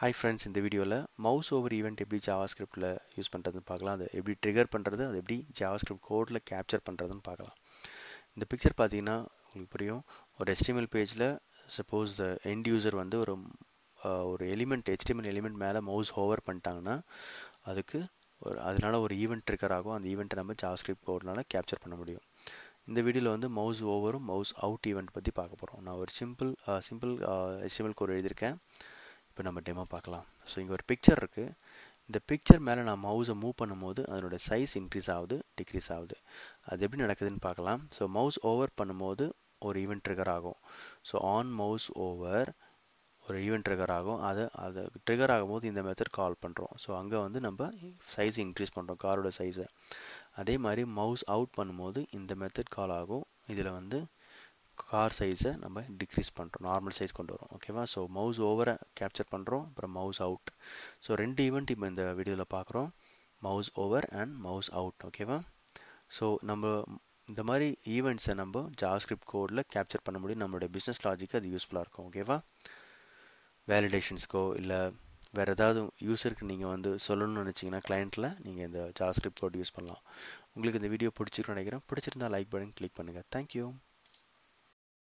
hi friends இந்த வீடியோவில் mouse over event எப்படி ஜாவா ஸ்கிரிப்டில் யூஸ் பண்ணுறதுன்னு பார்க்கலாம் அதை எப்படி ட்ரிகர் பண்ணுறது அது எப்படி ஜாவா ஸ்கிரிப்ட் கோடில் கேப்சர் பண்ணுறதுன்னு பார்க்கலாம் இந்த பிக்சர் பார்த்தீங்கன்னா உங்களுக்கு புரியும் ஒரு எஸ்டிஎம்எல் பேஜில் சப்போஸ் த எண்ட் யூசர் வந்து ஒரு ஒரு எலிமெண்ட் ஹெச்டிஎம்எல் எலிமெண்ட் மேலே மவுஸ் ஓவர் பண்ணிட்டாங்கன்னா அதுக்கு ஒரு அதனால் ஒரு ஈவெண்ட் ட்ரிகர் ஆகும் அந்த ஈவெண்ட்டை நம்ம ஜாவா ஸ்கிரிப்ட் கோட்னால கேப்சர் பண்ண முடியும் இந்த வீடியோவில் வந்து மவுஸ் ஓவரும் மவுஸ் அவுட் ஈவெண்ட் பற்றி பார்க்க போகிறோம் நான் ஒரு சிம்பிள் சிம்பிள் எஸ்டிஎம்எல் கோட் எழுதியிருக்கேன் இப்போ நம்ம டெமோ பார்க்கலாம் ஸோ இங்கே ஒரு பிக்சர் இருக்குது இந்த பிக்சர் மேலே நான் மவுஸை மூவ் பண்ணும்போது அதனோடய சைஸ் இன்க்ரீஸ் ஆகுது டிக்ரீஸ் ஆகுது அது எப்படி நடக்குதுன்னு பார்க்கலாம் ஸோ மவுஸ் ஓவர் பண்ணும்போது ஒரு ஈவெண்ட் ட்ரிகர் ஆகும் ஸோ ஆன் மவுஸ் ஓவர் ஒரு ஈவெண்ட் ட்ரிகர் ஆகும் அதை அது ட்ரிகர் ஆகும்போது இந்த மெத்தட் கால் பண்ணுறோம் ஸோ அங்கே வந்து நம்ம சைஸ் இன்க்ரீஸ் பண்ணுறோம் காரோட சைஸை அதே மாதிரி மவுஸ் அவுட் பண்ணும்போது இந்த மெத்தட் கால் ஆகும் இதில் வந்து கார் சைஸை நம்ம டிக்ரீஸ் பண்ணுறோம் நார்மல் சைஸ் கொண்டு வரோம் ஓகேவா ஸோ மவுஸ் ஓவரை கேப்சர் பண்ணுறோம் அப்புறம் மவுஸ் அவுட் ஸோ ரெண்டு ஈவெண்ட் இப்போ இந்த வீடியோவில் பார்க்குறோம் mouse over and mouse out ஓகேவா ஸோ நம்ம இந்த மாதிரி ஈவெண்ட்ஸை நம்ம ஜாஸ்கிரிப்ட் கோடில் கேப்சர் பண்ண முடியும் நம்மளுடைய பிஸ்னஸ் லாஜிக்கு அது யூஸ்ஃபுல்லாக இருக்கும் ஓகேவா வேலிடேஷன்ஸ்க்கோ இல்லை வேறு ஏதாவது யூஸருக்கு நீங்கள் வந்து சொல்லணும்னு நினச்சிங்கன்னா கிளைண்ட்டில் நீங்கள் இந்த ஜாஸ்கிரிப்ட் கோட் யூஸ் பண்ணலாம் உங்களுக்கு இந்த வீடியோ பிடிச்சிருக்குன்னு நினைக்கிறேன் பிடிச்சிருந்தா லைக் பட்டன் கிளிக் பண்ணுங்கள் தேங்க்யூ